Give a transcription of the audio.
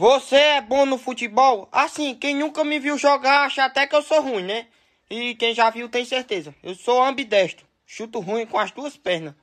Você é bom no futebol? Assim, quem nunca me viu jogar acha até que eu sou ruim, né? E quem já viu tem certeza. Eu sou ambidestro. Chuto ruim com as duas pernas.